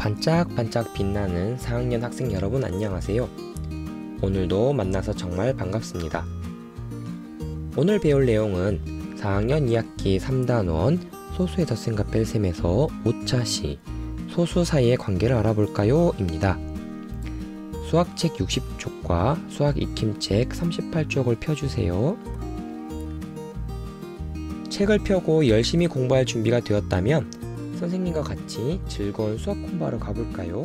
반짝반짝 빛나는 4학년 학생 여러분 안녕하세요. 오늘도 만나서 정말 반갑습니다. 오늘 배울 내용은 4학년 2학기 3단원 소수의 덧셈값을 셈에서 5차 시 소수 사이의 관계를 알아볼까요? 입니다. 수학책 60쪽과 수학 익힘책 38쪽을 펴주세요. 책을 펴고 열심히 공부할 준비가 되었다면 선생님과 같이 즐거운 수학 공부하러 가볼까요?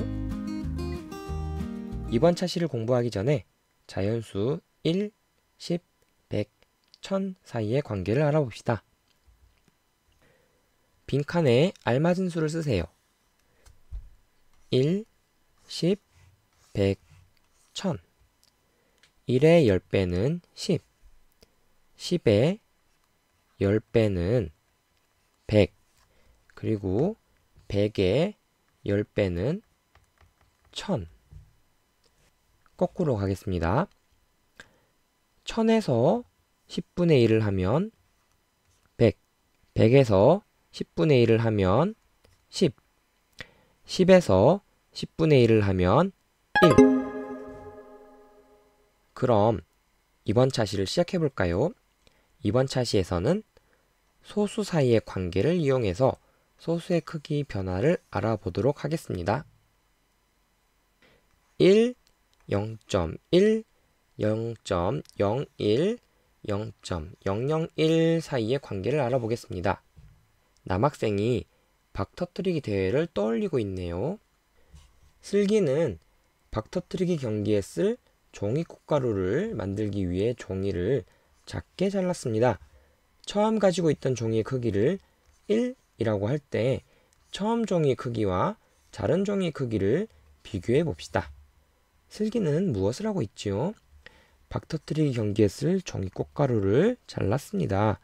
이번 차시를 공부하기 전에 자연수 1, 10, 100, 1000 사이의 관계를 알아봅시다. 빈칸에 알맞은 수를 쓰세요. 1, 10, 100, 1000 1의 10배는 10 10의 10배는 100 그리고 100의 10배는 1000 거꾸로 가겠습니다. 1000에서 10분의 1을 하면 100 100에서 10분의 1을 하면 10 10에서 10분의 1을 하면 1 그럼 이번 차시를 시작해 볼까요? 이번 차시에서는 소수 사이의 관계를 이용해서 소수의 크기 변화를 알아보도록 하겠습니다. 1, 0.1, 0.01, 0.001 사이의 관계를 알아보겠습니다. 남학생이 박터트리기 대회를 떠올리고 있네요. 슬기는 박터트리기 경기에 쓸 종이 꽃가루를 만들기 위해 종이를 작게 잘랐습니다. 처음 가지고 있던 종이의 크기를 1 이라고 할 때 처음 종이 크기와 자른 종이 크기를 비교해 봅시다. 슬기는 무엇을 하고 있지요? 박터트리기 경기에 쓸 종이 꽃가루를 잘랐습니다.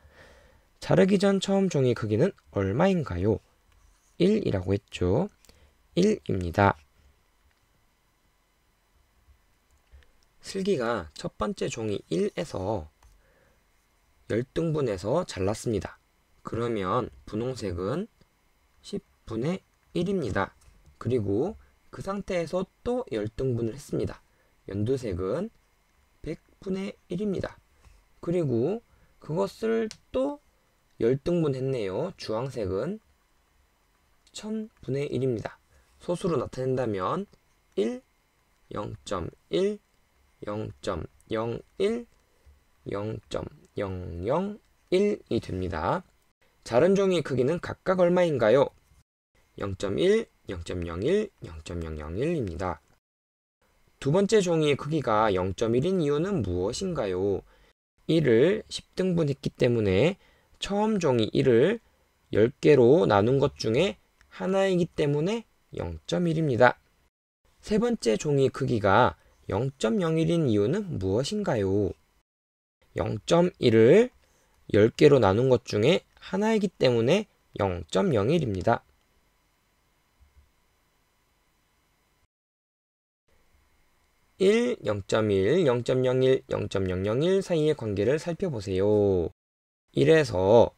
자르기 전 처음 종이 크기는 얼마인가요? 1이라고 했죠. 1입니다. 슬기가 첫 번째 종이 1에서 열등분해서 잘랐습니다. 그러면 분홍색은 10분의 1입니다. 그리고 그 상태에서 또 열등분을 했습니다. 연두색은 100분의 1입니다. 그리고 그것을 또 열등분했네요. 주황색은 1000분의 1입니다. 소수로 나타낸다면 1, 0.1, 0.01, 0.001이 됩니다. 자른 종이의 크기는 각각 얼마인가요? 0.1, 0.01, 0.001입니다. 두 번째 종이의 크기가 0.1인 이유는 무엇인가요? 1을 10등분했기 때문에 처음 종이 1을 10개로 나눈 것 중에 하나이기 때문에 0.1입니다. 세 번째 종이 크기가 0.01인 이유는 무엇인가요? 0.1을 10개로 나눈 것 중에 하나이기 때문에 0.01입니다. 일, 영점일, 영점영일, 영점 사이의 관계를 살펴보세요. 이래서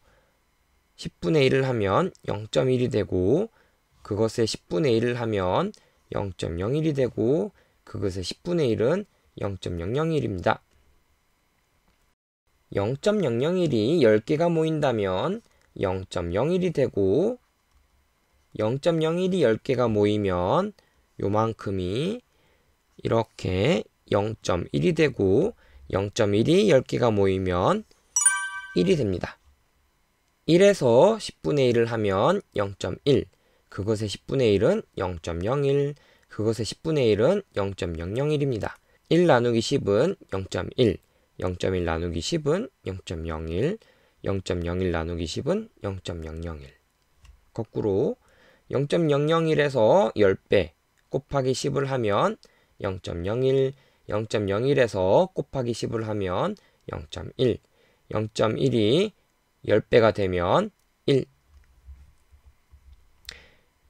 10분의 1을 하면 0.1이 되고 그것의 10분의 1을 하면 0.01이 되고 그것의 10분의 1은 0.001입니다. 0.001이 10개가 모인다면 0.01이 되고 0.01이 10개가 모이면 요만큼이 이렇게 0.1이 되고 0.1이 10개가 모이면 1이 됩니다. 1에서 10분의 1을 하면 0.1 그것의 10분의 1은 0.01 그것의 10분의 1은 0.001입니다. 1 나누기 10은 0.1 0.1 나누기 10은 0.01, 0.01 나누기 10은 0.001. 거꾸로 0.001에서 10배 곱하기 10을 하면 0.01, 0.01에서 곱하기 10을 하면 0.1, 0.1이 10배가 되면 1.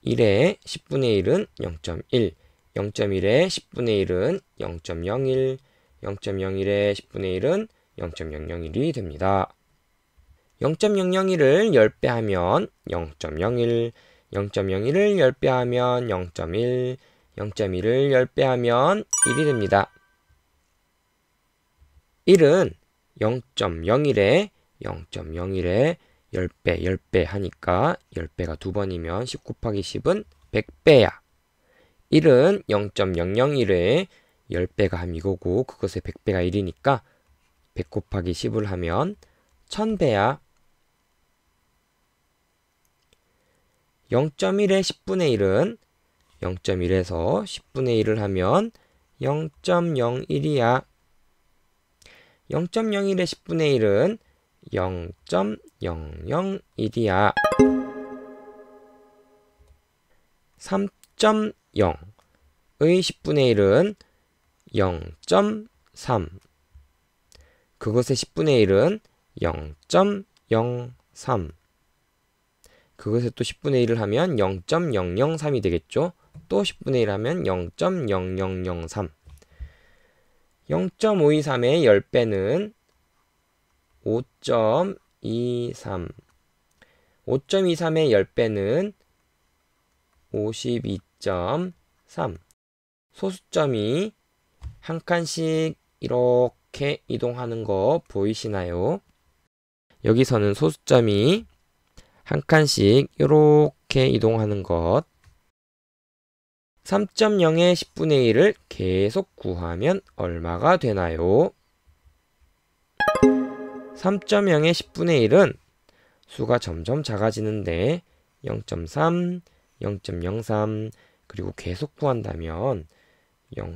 1의 10분의 1은 0.1, 0.1의 10분의 1은 0.01, 0.01의 10분의 1은 0.001이 됩니다. 0.001을 10배 하면 0.01, 0.01을 10배 하면 0.1, 0.1을 10배 하면 1이 됩니다. 1은 0.01에 0.01에 10배, 10배 하니까 10배가 두 번이면 10 곱하기 10은 100배야. 1은 0.001에 10배가 함이고 그것의 100배가 1이니까 100 곱하기 10을 하면 1000배야. 0.1의 10분의 1은 0.1에서 10분의 1을 하면 0.01이야. 0.01의 10분의 1은 0.001이야. 3.0의 10분의 1은 0.3 그것의 10분의 1은 0.03 그것의 또 10분의 1을 하면 0.003이 되겠죠. 또 10분의 1 하면 0.0003 0.523의 10배는 5.23 5.23의 10배는 52.3 소수점이 한 칸씩 이렇게 이동하는 거 보이시나요? 여기서는 소수점이 한 칸씩 이렇게 이동하는 것 3.0의 10분의 1을 계속 구하면 얼마가 되나요? 3.0의 10분의 1은 수가 점점 작아지는데 0.3, 0.03 그리고 계속 구한다면 0.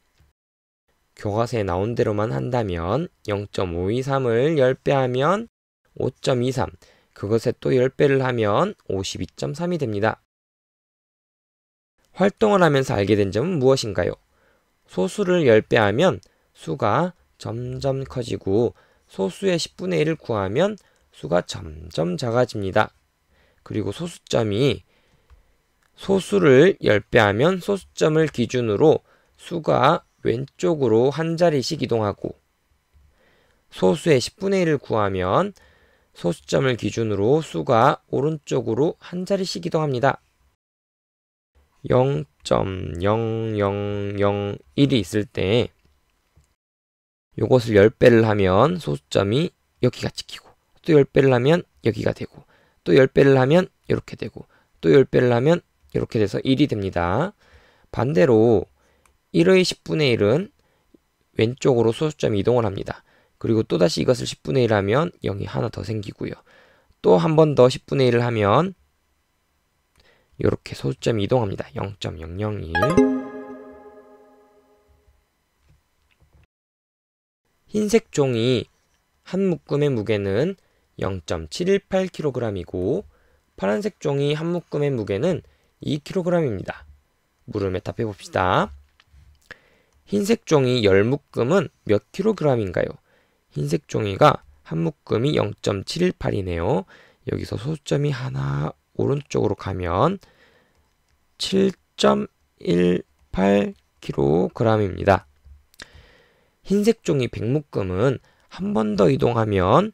교과서에 나온 대로만 한다면 0.523을 10배 하면 5.23, 그것에 또 10배를 하면 52.3이 됩니다. 활동을 하면서 알게 된 점은 무엇인가요? 소수를 10배 하면 수가 점점 커지고 소수의 10분의 1을 구하면 수가 점점 작아집니다. 그리고 소수점이 소수를 10배 하면 소수점을 기준으로 수가 왼쪽으로 한 자리씩 이동하고 소수의 10분의 1을 구하면 소수점을 기준으로 수가 오른쪽으로 한 자리씩 이동합니다. 0.0001이 있을 때 요것을 10배를 하면 소수점이 여기가 찍히고 또 10배를 하면 여기가 되고 또 10배를 하면 이렇게 되고 또 10배를 하면 이렇게 돼서 1이 됩니다. 반대로 1의 10분의 1은 왼쪽으로 소수점 이동을 합니다. 그리고 또다시 이것을 10분의 1 하면 0이 하나 더 생기고요. 또 한 번 더 10분의 1을 하면 이렇게 소수점이 동합니다0.001 흰색 종이 한 묶음의 무게는 0.718kg이고 파란색 종이 한 묶음의 무게는 2kg입니다. 물을에 답해 봅시다. 흰색 종이 열묶음은몇 킬로그램인가요? 흰색 종이가 한 묶음이 0.718이네요. 여기서 소수점이 하나 오른쪽으로 가면 7.18kg입니다. 흰색 종이 1묶음은한 번 더 이동하면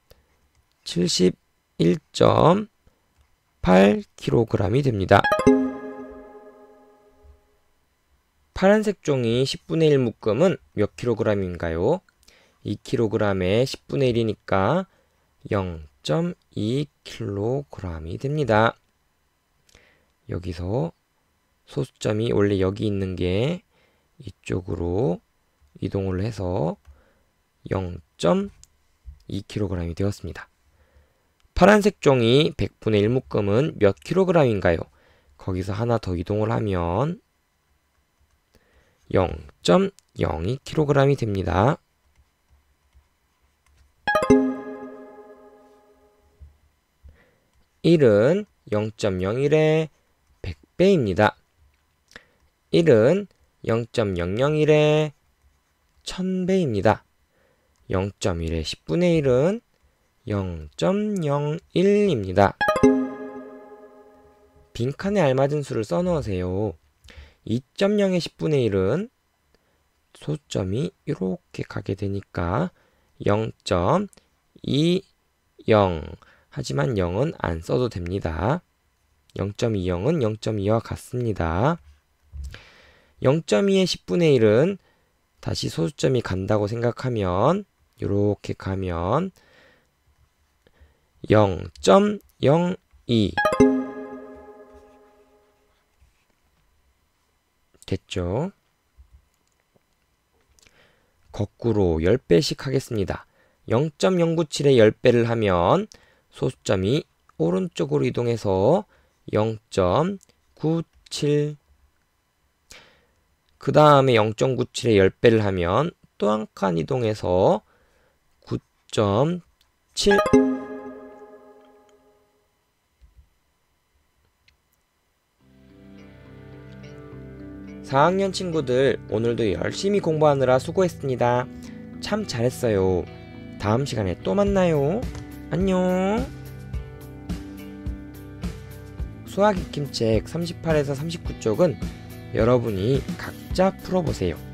71.8kg이 됩니다. 파란색 종이 10분의 1 묶음은 몇 킬로그램인가요? 2kg에 10분의 1이니까 0.2kg이 됩니다. 여기서 소수점이 원래 여기 있는 게 이쪽으로 이동을 해서 0.2kg이 되었습니다. 파란색 종이 100분의 1 묶음은 몇 킬로그램인가요? 거기서 하나 더 이동을 하면 0.02kg이 됩니다. 1은 0.01의 100배입니다. 1은 0.001의 1000배입니다. 0.1의 10분의 1은 0.01입니다. 빈칸에 알맞은 수를 써놓으세요 2.0의 10분의 1은 소점이 이렇게 가게 되니까 0.20 하지만 0은 안 써도 됩니다. 0.20은 0.2와 같습니다. 0.2의 10분의 1은 다시 소수점이 간다고 생각하면 이렇게 가면 0.02 됐죠? 거꾸로 10배씩 하겠습니다. 0 0 9 7에 10배를 하면 소수점이 오른쪽으로 이동해서 0.97그 다음에 0 9 7에 10배를 하면 또 한 칸 이동해서 9.7 4학년 친구들 오늘도 열심히 공부하느라 수고했습니다. 참 잘했어요. 다음 시간에 또 만나요. 안녕. 수학 익힘책 38에서 39쪽은 여러분이 각자 풀어보세요.